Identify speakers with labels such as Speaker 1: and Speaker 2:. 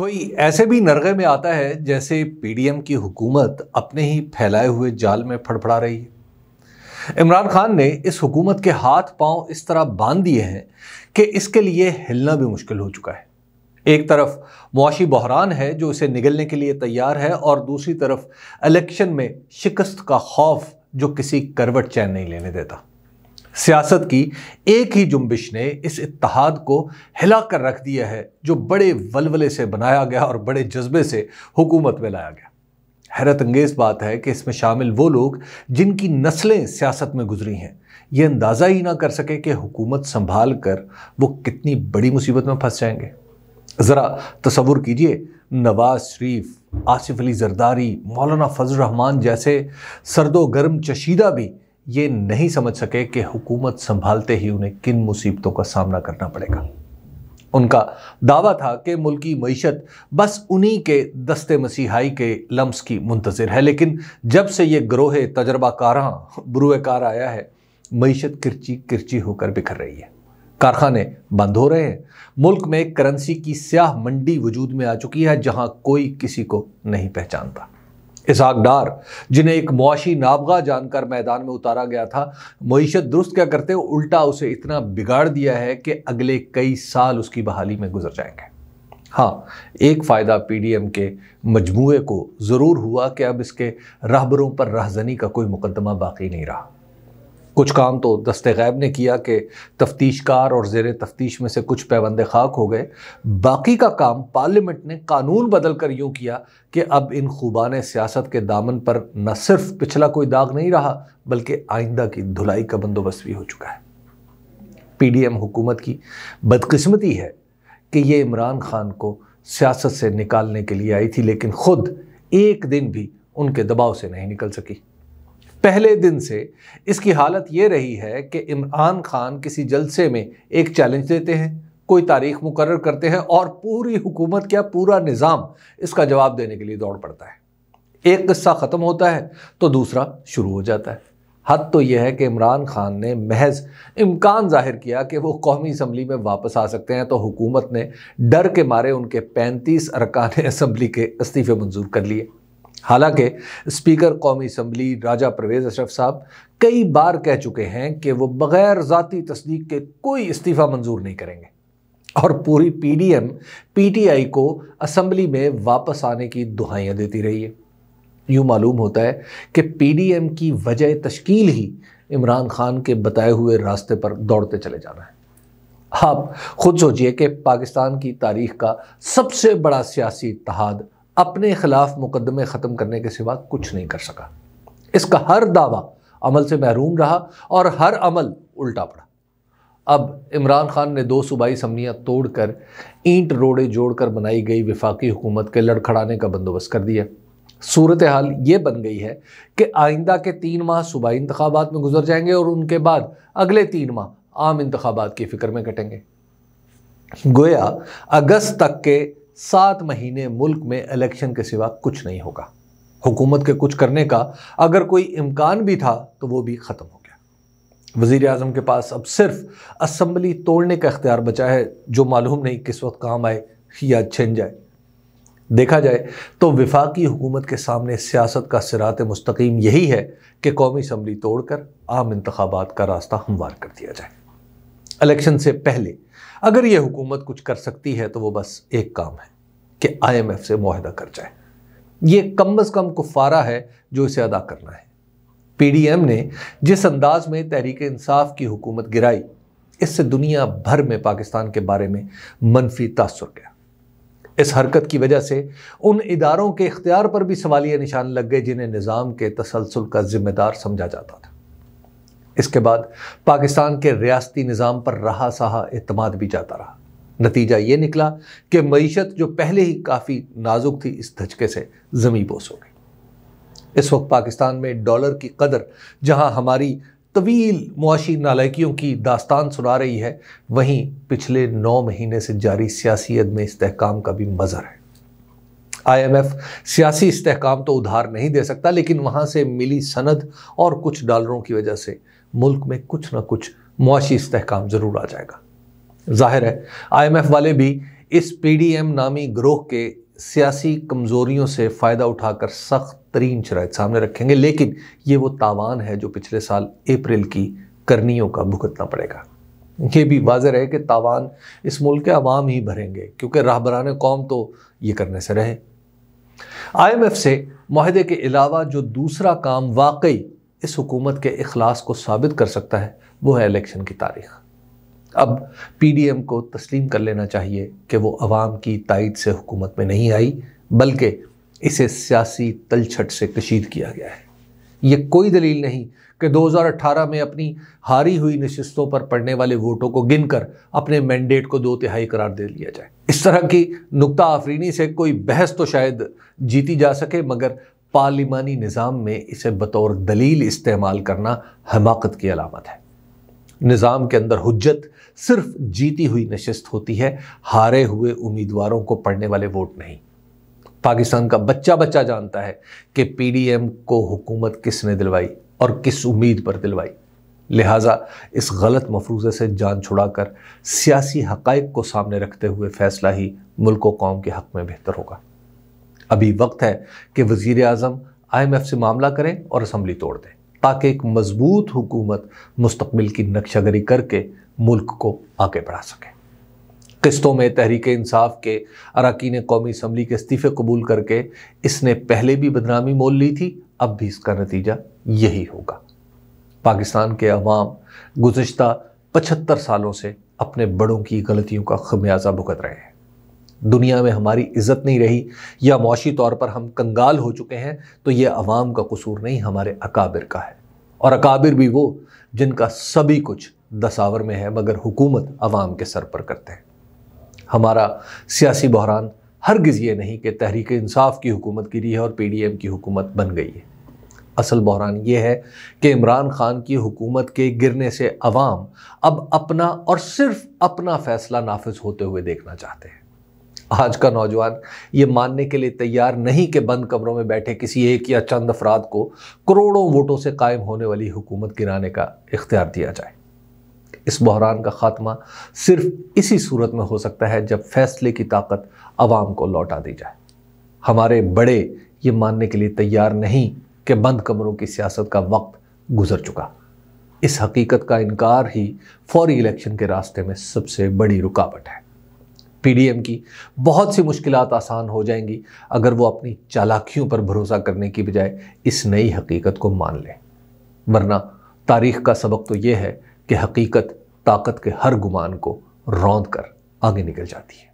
Speaker 1: कोई ऐसे भी नरगे में आता है जैसे पीडीएम की हुकूमत अपने ही फैलाए हुए जाल में फड़फड़ा रही है इमरान खान ने इस हुकूमत के हाथ पांव इस तरह बांध दिए हैं कि इसके लिए हिलना भी मुश्किल हो चुका है एक तरफ मुआशी बहरान है जो इसे निगलने के लिए तैयार है और दूसरी तरफ इलेक्शन में शिकस्त का खौफ जो किसी करवट चैन नहीं लेने देता सियासत की एक ही जुम्बिश ने इस इतिहाद को हिला कर रख दिया है जो बड़े वलवले से बनाया गया और बड़े जज्बे से हुकूमत में लाया गया हैरत अंगेज़ बात है कि इसमें शामिल वो लोग जिनकी नस्लें सियासत में गुजरी हैं ये अंदाज़ा ही ना कर सके कि हुकूमत संभाल कर वो कितनी बड़ी मुसीबत में फंस जाएंगे ज़रा तस्वुर कीजिए नवाज शरीफ आसिफ अली जरदारी मौलाना फजल रहमान जैसे सरदो गर्म चशीदा भी ये नहीं समझ सके कि हुकूमत संभालते ही उन्हें किन मुसीबतों का सामना करना पड़ेगा उनका दावा था कि मुल्की मीशत बस उन्हीं के दस्ते मसीहाई के लम्स की मुंतजर है लेकिन जब से ये ग्रोह तजर्बाकारा बुरुकार आया है मीशत किरची किरची होकर बिखर रही है कारखाने बंद हो रहे हैं मुल्क में करेंसी की स्याह मंडी वजूद में आ चुकी है जहां कोई किसी को नहीं पहचानता इसाक डार जिन्हें एक मुआशी नाबगा जानकर मैदान में उतारा गया था मीशत दुरुस्त क्या करते उल्टा उसे इतना बिगाड़ दिया है कि अगले कई साल उसकी बहाली में गुजर जाएंगे हाँ एक फ़ायदा पीडीएम के मजमू को ज़रूर हुआ कि अब इसके रहबरों पर रहजनी का कोई मुकदमा बाकी नहीं रहा कुछ काम तो दस्त गैब ने किया कि तफ्तीशकार और जेर तफ्तीश में से कुछ पैबंद खाक हो गए बाकी का काम पार्लियामेंट ने कानून बदल कर यूँ किया कि अब इन खूबान सियासत के दामन पर न सिर्फ पिछला कोई दाग नहीं रहा बल्कि आइंदा की धुलाई का बंदोबस्त भी हो चुका है पी डी एम हुकूमत की बदकस्मती है कि ये इमरान खान को सियासत से निकालने के लिए आई थी लेकिन ख़ुद एक दिन भी उनके दबाव से नहीं निकल सकी पहले दिन से इसकी हालत ये रही है कि इमरान खान किसी जलसे में एक चैलेंज देते हैं कोई तारीख मुकर करते हैं और पूरी हुकूमत क्या पूरा निज़ाम इसका जवाब देने के लिए दौड़ पड़ता है एक किस्सा ख़त्म होता है तो दूसरा शुरू हो जाता है हद तो यह है कि इमरान खान ने महज इम्कान जाहिर किया कि वो कौमी असम्बली में वापस आ सकते हैं तो हुकूमत ने डर के मारे उनके पैंतीस अरकान असम्बली के इस्तीफ़े मंजूर कर लिए हालांकि स्पीकर कौमी असम्बली राजा परवेज़ अशरफ साहब कई बार कह चुके हैं कि वो बग़ैर ज़ाती तस्दीक के कोई इस्तीफ़ा मंजूर नहीं करेंगे और पूरी P D M P T I को असम्बली में वापस आने की दुहाइयाँ देती रही है यूँ मालूम होता है कि पी डी एम की वजह तश्कील ही इमरान खान के बताए हुए रास्ते पर दौड़ते चले जाना है आप खुद सोचिए कि पाकिस्तान की तारीख का सबसे बड़ा सियासी इतिहाद अपने खिलाफ मुकदमे ख़त्म करने के सिवा कुछ नहीं कर सका इसका हर दावा अमल से महरूम रहा और हर अमल उल्टा पड़ा अब इमरान खान ने दो सूबाई समनियाँ तोड़कर ईंट रोड़े जोड़कर बनाई गई विफाकी हुकूमत के लड़खड़ाने का बंदोबस्त कर दिया सूरत हाल ये बन गई है कि आइंदा के तीन माह सूबाई इंतबात में गुजर जाएंगे और उनके बाद अगले तीन माह आम इंतबात की फ़िक्र में कटेंगे गोया अगस्त तक के सात महीने मुल्क में इलेक्शन के सिवा कुछ नहीं होगा हुकूमत के कुछ करने का अगर कोई इम्कान भी था तो वो भी ख़त्म हो गया वज़ी अजम के पास अब सिर्फ असम्बली तोड़ने का इख्तियार बचा है जो मालूम नहीं किस वक्त काम आए या छिन जाए देखा जाए तो विफाकी हुकूमत के सामने सियासत का सिरात मुस्तकीम यही है कि कौमी असम्बली तोड़कर आम इंतबात का रास्ता हमवार कर दिया जाए इलेक्शन से पहले अगर ये हुकूमत कुछ कर सकती है तो वो बस एक काम है कि आईएमएफ से माहदा कर जाए ये कम अज़ कम कुफारा है जो इसे अदा करना है पीडीएम ने जिस अंदाज में तहरीक इंसाफ की हुकूमत गिराई इससे दुनिया भर में पाकिस्तान के बारे में मनफी तासर गया इस हरकत की वजह से उन इदारों के इख्तियार पर भी सवालिया निशान लग गए जिन्हें निज़ाम के तसलसल का जिम्मेदार समझा जाता था इसके बाद पाकिस्तान के रियासती निज़ाम पर रहा सहा अतमाद भी जाता रहा नतीजा ये निकला कि मीशत जो पहले ही काफ़ी नाजुक थी इस धचके से ज़मी बोस हो गई इस वक्त पाकिस्तान में डॉलर की कदर जहाँ हमारी तवील मुआशी नालकियों की दास्तान सुना रही है वहीं पिछले नौ महीने से जारी सियासीत में इसकाम का भी मज़र है आईएमएफ सियासी इसकाम तो उधार नहीं दे सकता लेकिन वहाँ से मिली सनद और कुछ डॉलरों की वजह से मुल्क में कुछ ना कुछ मुआशी इसकाम ज़रूर आ जाएगा जाहिर है आईएमएफ वाले भी इस पीडीएम नामी ग्रोह के सियासी कमज़ोरियों से फ़ायदा उठाकर सख्त तरीन शरात सामने रखेंगे लेकिन ये वो तावान है जो पिछले साल अप्रैल की करनियों का भुगतना पड़ेगा ये भी वाजह है कि तावान इस मुल्क के आवाम ही भरेंगे क्योंकि राहबरान कौम तो ये करने से रहे आईएमएफ से माहदे के अलावा जो दूसरा काम वाकई इस हुकूमत के अखलास को साबित कर सकता है वो है इलेक्शन की तारीख अब पीडीएम को तस्लीम कर लेना चाहिए कि वो अवाम की तइद से हुकूमत में नहीं आई बल्कि इसे सियासी तलछट से कशीद किया गया है ये कोई दलील नहीं कि 2018 में अपनी हारी हुई नशस्तों पर पड़ने वाले वोटों को गिनकर अपने मैंडेट को दो तिहाई करार दे दिया जाए इस तरह की नुकता आफरीनी से कोई बहस तो शायद जीती जा सके मगर पार्लिमानी निज़ाम में इसे बतौर दलील इस्तेमाल करना हमाकत की अलामत है निज़ाम के अंदर हजत सिर्फ जीती हुई नशस्त होती है हारे हुए उम्मीदवारों को पढ़ने वाले वोट नहीं पाकिस्तान का बच्चा बच्चा जानता है कि पीडीएम को हुकूमत किसने दिलवाई और किस उम्मीद पर दिलवाई लिहाजा इस गलत मफरूज़े से जान छुड़ाकर सियासी हक़ को सामने रखते हुए फ़ैसला ही मुल्क व कौम के हक़ में बेहतर होगा अभी वक्त है कि वज़ी अजम आई एम एफ़ से मामला करें और असम्बली तोड़ दें ताकि एक मजबूत हुकूमत मुस्तबिल की नक्शागरी करके मुल्क को आगे बढ़ा सके किस्तों में तहरीक इंसाफ के अरकान कौमी असम्बली के इस्तीफ़े कबूल करके इसने पहले भी बदनामी मोल ली थी अब भी इसका नतीजा यही होगा पाकिस्तान के अवाम गुजशत पचहत्तर सालों से अपने बड़ों की गलतियों का खमियाजा भुगत रहे हैं दुनिया में हमारी इज्जत नहीं रही या मौशी तौर पर हम कंगाल हो चुके हैं तो ये अवाम का कसूर नहीं हमारे अकाबिर का है और अकाबिर भी वो जिनका सभी कुछ दसावर में है मगर हुकूमत अवाम के सर पर करते हैं हमारा सियासी बहरान हरगिज़ ये नहीं कि तहरीक इंसाफ की हुकूमत गिरी है और पी डी एम की हुकूमत बन गई है असल बहरान ये है कि इमरान ख़ान की हुकूमत के गिरने से अवाम अब अपना और सिर्फ अपना फ़ैसला नाफज होते हुए देखना चाहते हैं आज का नौजवान ये मानने के लिए तैयार नहीं कि बंद कमरों में बैठे किसी एक या चंद अफराद को करोड़ों वोटों से कायम होने वाली हुकूमत गिराने का इख्तियार दिया जाए इस बहरान का खात्मा सिर्फ इसी सूरत में हो सकता है जब फैसले की ताकत आवाम को लौटा दी जाए हमारे बड़े ये मानने के लिए तैयार नहीं कि बंद कमरों की सियासत का वक्त गुजर चुका इस हकीकत का इनकार ही फौरी इलेक्शन के रास्ते में सबसे बड़ी रुकावट है पीडीएम की बहुत सी मुश्किल आसान हो जाएंगी अगर वो अपनी चालाकियों पर भरोसा करने की बजाय इस नई हकीकत को मान लें वरना तारीख का सबक तो ये है कि हकीकत ताकत के हर गुमान को रौंद कर आगे निकल जाती है